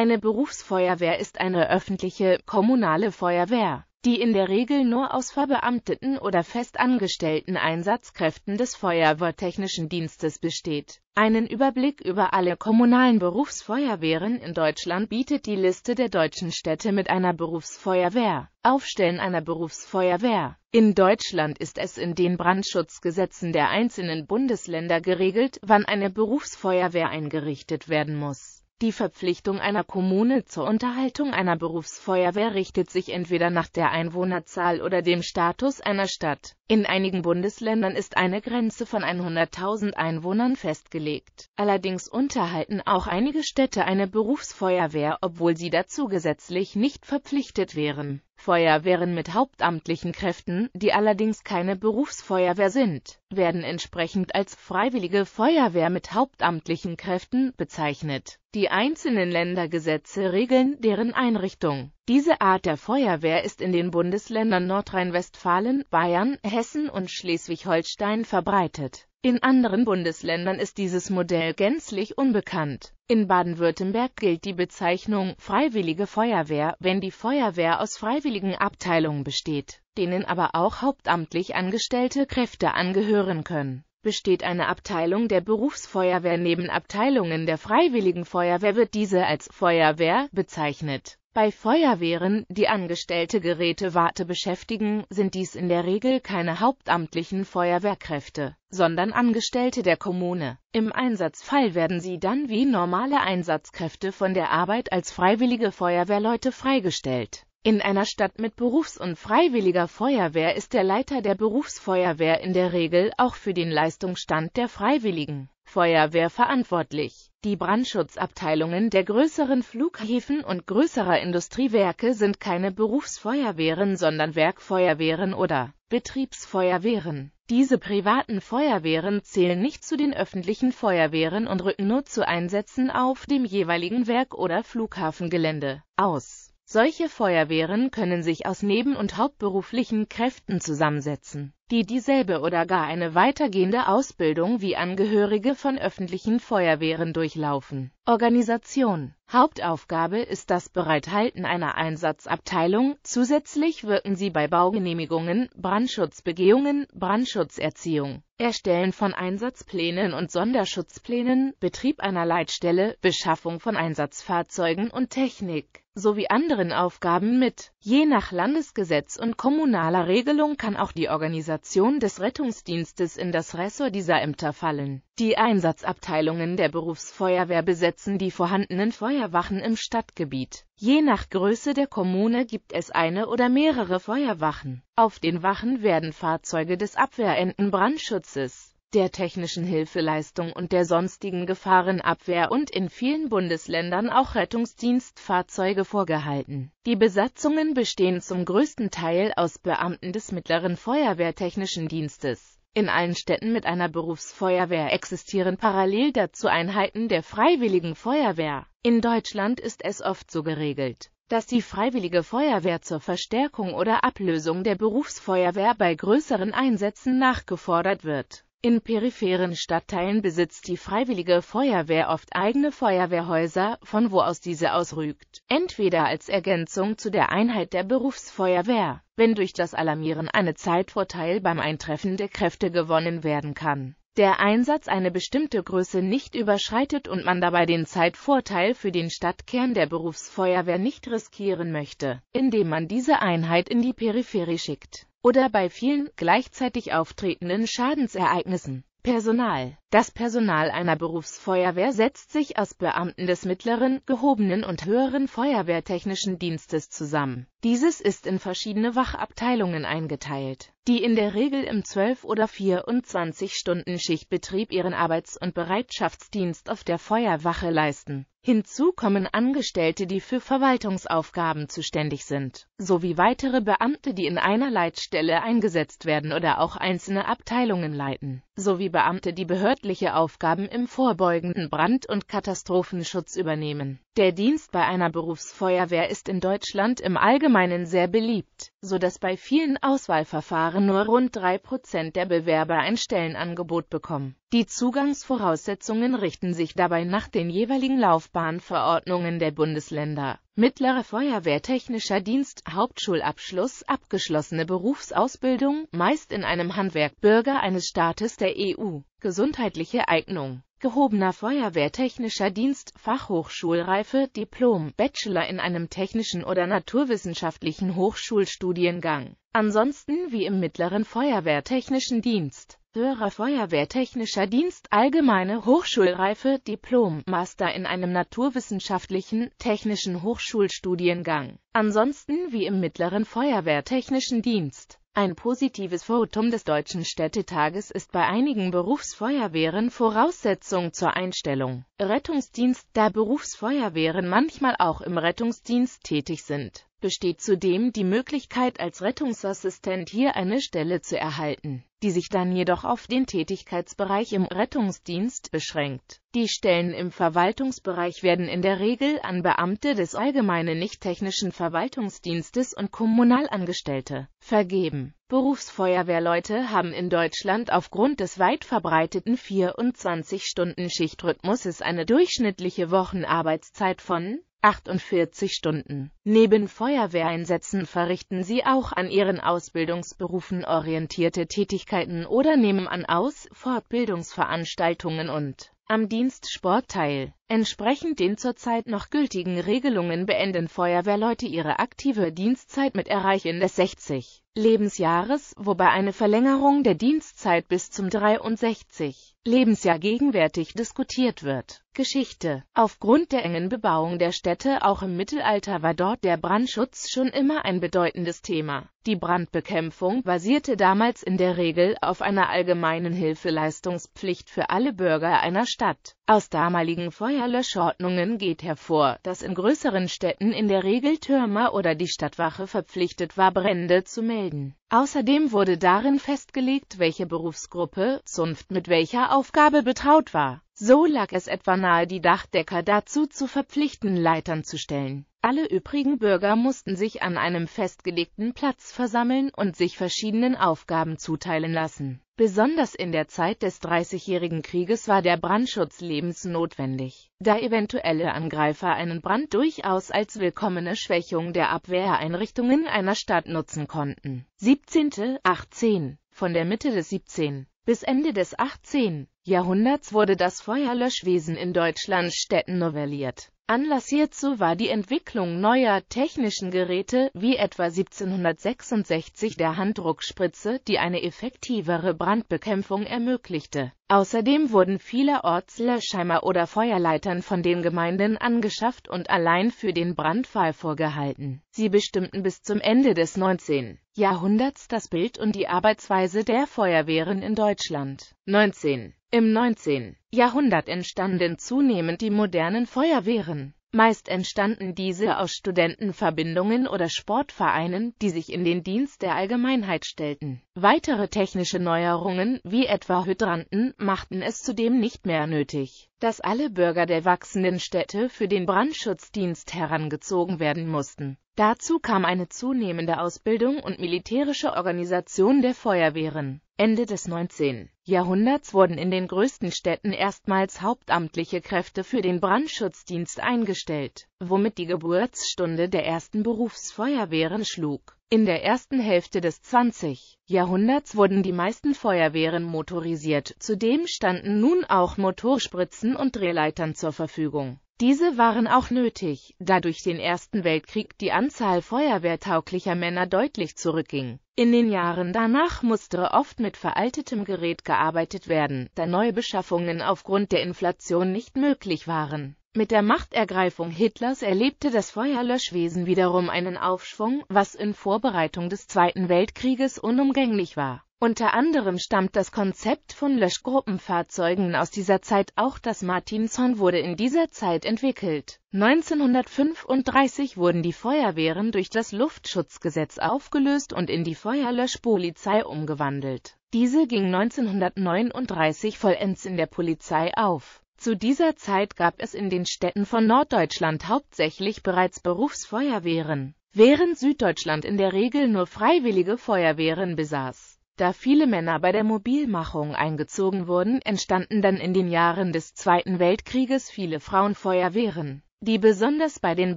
Eine Berufsfeuerwehr ist eine öffentliche, kommunale Feuerwehr, die in der Regel nur aus verbeamteten oder festangestellten Einsatzkräften des Feuerwehrtechnischen Dienstes besteht. Einen Überblick über alle kommunalen Berufsfeuerwehren in Deutschland bietet die Liste der deutschen Städte mit einer Berufsfeuerwehr. Aufstellen einer Berufsfeuerwehr. In Deutschland ist es in den Brandschutzgesetzen der einzelnen Bundesländer geregelt, wann eine Berufsfeuerwehr eingerichtet werden muss die Verpflichtung einer Kommune zur Unterhaltung einer Berufsfeuerwehr richtet sich entweder nach der Einwohnerzahl oder dem Status einer Stadt. In einigen Bundesländern ist eine Grenze von 100.000 Einwohnern festgelegt. Allerdings unterhalten auch einige Städte eine Berufsfeuerwehr, obwohl sie dazu gesetzlich nicht verpflichtet wären Feuerwehren mit hauptamtlichen Kräften, die allerdings keine Berufsfeuerwehr sind, werden entsprechend als Freiwillige Feuerwehr mit hauptamtlichen Kräften bezeichnet. Die einzelnen Ländergesetze regeln deren Einrichtung. Diese Art der Feuerwehr ist in den Bundesländern Nordrhein-Westfalen, Bayern, Hessen und Schleswig-Holstein verbreitet in anderen Bundesländern ist dieses Modell gänzlich unbekannt. In Baden-Württemberg gilt die Bezeichnung Freiwillige Feuerwehr, wenn die Feuerwehr aus freiwilligen Abteilungen besteht, denen aber auch hauptamtlich angestellte Kräfte angehören können. Besteht eine Abteilung der Berufsfeuerwehr neben Abteilungen der Freiwilligen Feuerwehr wird diese als Feuerwehr bezeichnet bei Feuerwehren, die angestellte Gerätewarte beschäftigen, sind dies in der Regel keine hauptamtlichen Feuerwehrkräfte, sondern Angestellte der Kommune. Im Einsatzfall werden sie dann wie normale Einsatzkräfte von der Arbeit als freiwillige Feuerwehrleute freigestellt. In einer Stadt mit Berufs- und freiwilliger Feuerwehr ist der Leiter der Berufsfeuerwehr in der Regel auch für den Leistungsstand der Freiwilligen Feuerwehr verantwortlich. Die Brandschutzabteilungen der größeren Flughäfen und größerer Industriewerke sind keine Berufsfeuerwehren, sondern Werkfeuerwehren oder Betriebsfeuerwehren. Diese privaten Feuerwehren zählen nicht zu den öffentlichen Feuerwehren und rücken nur zu Einsätzen auf dem jeweiligen Werk- oder Flughafengelände aus solche Feuerwehren können sich aus neben- und hauptberuflichen Kräften zusammensetzen, die dieselbe oder gar eine weitergehende Ausbildung wie Angehörige von öffentlichen Feuerwehren durchlaufen. Organisation Hauptaufgabe ist das Bereithalten einer Einsatzabteilung, zusätzlich wirken sie bei Baugenehmigungen, Brandschutzbegehungen, Brandschutzerziehung, Erstellen von Einsatzplänen und Sonderschutzplänen, Betrieb einer Leitstelle, Beschaffung von Einsatzfahrzeugen und Technik sowie anderen Aufgaben mit. Je nach Landesgesetz und kommunaler Regelung kann auch die Organisation des Rettungsdienstes in das Ressort dieser Ämter fallen. Die Einsatzabteilungen der Berufsfeuerwehr besetzen die vorhandenen Feuerwachen im Stadtgebiet. Je nach Größe der Kommune gibt es eine oder mehrere Feuerwachen. Auf den Wachen werden Fahrzeuge des Abwehrenden Brandschutzes, der technischen Hilfeleistung und der sonstigen Gefahrenabwehr und in vielen Bundesländern auch Rettungsdienstfahrzeuge vorgehalten. Die Besatzungen bestehen zum größten Teil aus Beamten des mittleren Feuerwehrtechnischen Dienstes. In allen Städten mit einer Berufsfeuerwehr existieren parallel dazu Einheiten der Freiwilligen Feuerwehr. In Deutschland ist es oft so geregelt, dass die Freiwillige Feuerwehr zur Verstärkung oder Ablösung der Berufsfeuerwehr bei größeren Einsätzen nachgefordert wird. In peripheren Stadtteilen besitzt die Freiwillige Feuerwehr oft eigene Feuerwehrhäuser, von wo aus diese ausrügt, entweder als Ergänzung zu der Einheit der Berufsfeuerwehr, wenn durch das Alarmieren eine Zeitvorteil beim Eintreffen der Kräfte gewonnen werden kann, der Einsatz eine bestimmte Größe nicht überschreitet und man dabei den Zeitvorteil für den Stadtkern der Berufsfeuerwehr nicht riskieren möchte, indem man diese Einheit in die Peripherie schickt oder bei vielen gleichzeitig auftretenden Schadensereignissen. Personal. Das Personal einer Berufsfeuerwehr setzt sich aus Beamten des mittleren, gehobenen und höheren feuerwehrtechnischen Dienstes zusammen dieses ist in verschiedene Wachabteilungen eingeteilt, die in der Regel im 12- oder 24-Stunden-Schichtbetrieb ihren Arbeits- und Bereitschaftsdienst auf der Feuerwache leisten. Hinzu kommen Angestellte, die für Verwaltungsaufgaben zuständig sind, sowie weitere Beamte, die in einer Leitstelle eingesetzt werden oder auch einzelne Abteilungen leiten, sowie Beamte, die behördliche Aufgaben im vorbeugenden Brand- und Katastrophenschutz übernehmen der Dienst bei einer Berufsfeuerwehr ist in Deutschland im Allgemeinen sehr beliebt, so dass bei vielen Auswahlverfahren nur rund drei Prozent der Bewerber ein Stellenangebot bekommen die Zugangsvoraussetzungen richten sich dabei nach den jeweiligen Laufbahnverordnungen der Bundesländer. Mittlere Feuerwehrtechnischer Dienst, Hauptschulabschluss, abgeschlossene Berufsausbildung, meist in einem Handwerk, Bürger eines Staates der EU, gesundheitliche Eignung, gehobener Feuerwehrtechnischer Dienst, Fachhochschulreife, Diplom, Bachelor in einem technischen oder naturwissenschaftlichen Hochschulstudiengang. Ansonsten wie im mittleren Feuerwehrtechnischen Dienst. Höherer Feuerwehrtechnischer Dienst Allgemeine Hochschulreife Diplom Master in einem naturwissenschaftlichen, technischen Hochschulstudiengang. Ansonsten wie im mittleren Feuerwehrtechnischen Dienst. Ein positives Votum des Deutschen Städtetages ist bei einigen Berufsfeuerwehren Voraussetzung zur Einstellung. Rettungsdienst Da Berufsfeuerwehren manchmal auch im Rettungsdienst tätig sind besteht zudem die Möglichkeit als Rettungsassistent hier eine Stelle zu erhalten, die sich dann jedoch auf den Tätigkeitsbereich im Rettungsdienst beschränkt. Die Stellen im Verwaltungsbereich werden in der Regel an Beamte des allgemeinen nicht-technischen Verwaltungsdienstes und Kommunalangestellte vergeben. Berufsfeuerwehrleute haben in Deutschland aufgrund des weit verbreiteten 24-Stunden-Schichtrhythmuses eine durchschnittliche Wochenarbeitszeit von 48 Stunden. Neben Feuerwehreinsätzen verrichten sie auch an ihren Ausbildungsberufen orientierte Tätigkeiten oder nehmen an Aus-, Fortbildungsveranstaltungen und am Dienstsport teil. Entsprechend den zurzeit noch gültigen Regelungen beenden Feuerwehrleute ihre aktive Dienstzeit mit Erreichen des 60. Lebensjahres, wobei eine Verlängerung der Dienstzeit bis zum 63. Lebensjahr gegenwärtig diskutiert wird. Geschichte Aufgrund der engen Bebauung der Städte auch im Mittelalter war dort der Brandschutz schon immer ein bedeutendes Thema. Die Brandbekämpfung basierte damals in der Regel auf einer allgemeinen Hilfeleistungspflicht für alle Bürger einer Stadt. Aus damaligen Feuerlöschordnungen geht hervor, dass in größeren Städten in der Regel Türmer oder die Stadtwache verpflichtet war, Brände zu melden. Außerdem wurde darin festgelegt, welche Berufsgruppe, Zunft mit welcher Aufgabe betraut war. So lag es etwa nahe, die Dachdecker dazu zu verpflichten, Leitern zu stellen. Alle übrigen Bürger mussten sich an einem festgelegten Platz versammeln und sich verschiedenen Aufgaben zuteilen lassen. Besonders in der Zeit des Dreißigjährigen Krieges war der Brandschutz lebensnotwendig, da eventuelle Angreifer einen Brand durchaus als willkommene Schwächung der Abwehreinrichtungen einer Stadt nutzen konnten. 17. 18. Von der Mitte des 17. bis Ende des 18. Jahrhunderts wurde das Feuerlöschwesen in Deutschlands Städten novelliert Anlass hierzu war die Entwicklung neuer technischen Geräte, wie etwa 1766 der Handdruckspritze, die eine effektivere Brandbekämpfung ermöglichte. Außerdem wurden vielerorts Löschheimer oder Feuerleitern von den Gemeinden angeschafft und allein für den Brandfall vorgehalten. Sie bestimmten bis zum Ende des 19. Jahrhunderts das Bild und die Arbeitsweise der Feuerwehren in Deutschland. 19. Im 19. Jahrhundert entstanden zunehmend die modernen Feuerwehren. Meist entstanden diese aus Studentenverbindungen oder Sportvereinen, die sich in den Dienst der Allgemeinheit stellten. Weitere technische Neuerungen, wie etwa Hydranten, machten es zudem nicht mehr nötig, dass alle Bürger der wachsenden Städte für den Brandschutzdienst herangezogen werden mussten. Dazu kam eine zunehmende Ausbildung und militärische Organisation der Feuerwehren. Ende des 19. Jahrhunderts wurden in den größten Städten erstmals hauptamtliche Kräfte für den Brandschutzdienst eingestellt, womit die Geburtsstunde der ersten Berufsfeuerwehren schlug. In der ersten Hälfte des 20. Jahrhunderts wurden die meisten Feuerwehren motorisiert, zudem standen nun auch Motorspritzen und Drehleitern zur Verfügung diese waren auch nötig, da durch den Ersten Weltkrieg die Anzahl feuerwehrtauglicher Männer deutlich zurückging. In den Jahren danach musste oft mit veraltetem Gerät gearbeitet werden, da neue Beschaffungen aufgrund der Inflation nicht möglich waren. Mit der Machtergreifung Hitlers erlebte das Feuerlöschwesen wiederum einen Aufschwung, was in Vorbereitung des Zweiten Weltkrieges unumgänglich war. Unter anderem stammt das Konzept von Löschgruppenfahrzeugen aus dieser Zeit, auch das Martinshorn wurde in dieser Zeit entwickelt. 1935 wurden die Feuerwehren durch das Luftschutzgesetz aufgelöst und in die Feuerlöschpolizei umgewandelt. Diese ging 1939 vollends in der Polizei auf. Zu dieser Zeit gab es in den Städten von Norddeutschland hauptsächlich bereits Berufsfeuerwehren, während Süddeutschland in der Regel nur freiwillige Feuerwehren besaß. Da viele Männer bei der Mobilmachung eingezogen wurden, entstanden dann in den Jahren des Zweiten Weltkrieges viele Frauenfeuerwehren, die besonders bei den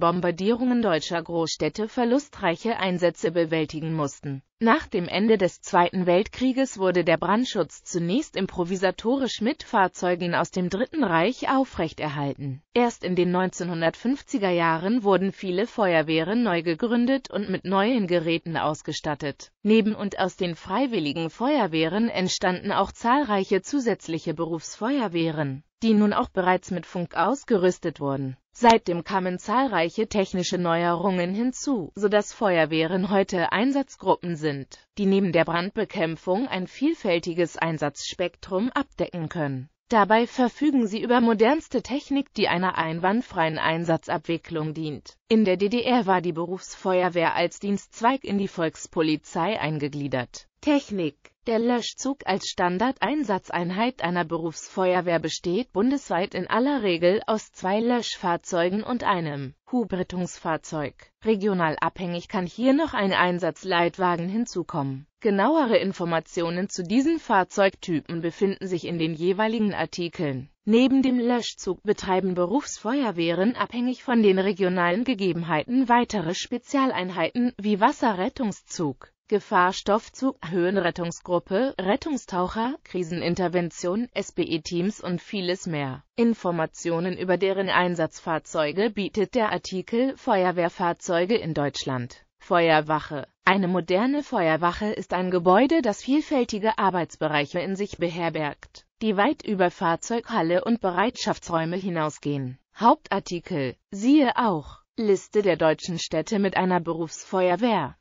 Bombardierungen deutscher Großstädte verlustreiche Einsätze bewältigen mussten. Nach dem Ende des Zweiten Weltkrieges wurde der Brandschutz zunächst improvisatorisch mit Fahrzeugen aus dem Dritten Reich aufrechterhalten. Erst in den 1950er Jahren wurden viele Feuerwehren neu gegründet und mit neuen Geräten ausgestattet. Neben und aus den freiwilligen Feuerwehren entstanden auch zahlreiche zusätzliche Berufsfeuerwehren, die nun auch bereits mit Funk ausgerüstet wurden. Seitdem kamen zahlreiche technische Neuerungen hinzu, sodass Feuerwehren heute Einsatzgruppen sind sind, die neben der Brandbekämpfung ein vielfältiges Einsatzspektrum abdecken können. Dabei verfügen sie über modernste Technik, die einer einwandfreien Einsatzabwicklung dient. In der DDR war die Berufsfeuerwehr als Dienstzweig in die Volkspolizei eingegliedert. Technik der Löschzug als Standardeinsatzeinheit einer Berufsfeuerwehr besteht bundesweit in aller Regel aus zwei Löschfahrzeugen und einem Hubrettungsfahrzeug. Regional abhängig kann hier noch ein Einsatzleitwagen hinzukommen. Genauere Informationen zu diesen Fahrzeugtypen befinden sich in den jeweiligen Artikeln. Neben dem Löschzug betreiben Berufsfeuerwehren abhängig von den regionalen Gegebenheiten weitere Spezialeinheiten wie Wasserrettungszug, Gefahrstoffzug, Höhenrettungsgruppe, Rettungstaucher, Krisenintervention, SBE-Teams und vieles mehr. Informationen über deren Einsatzfahrzeuge bietet der Artikel Feuerwehrfahrzeuge in Deutschland. Feuerwache Eine moderne Feuerwache ist ein Gebäude, das vielfältige Arbeitsbereiche in sich beherbergt, die weit über Fahrzeughalle und Bereitschaftsräume hinausgehen. Hauptartikel. Siehe auch Liste der deutschen Städte mit einer Berufsfeuerwehr.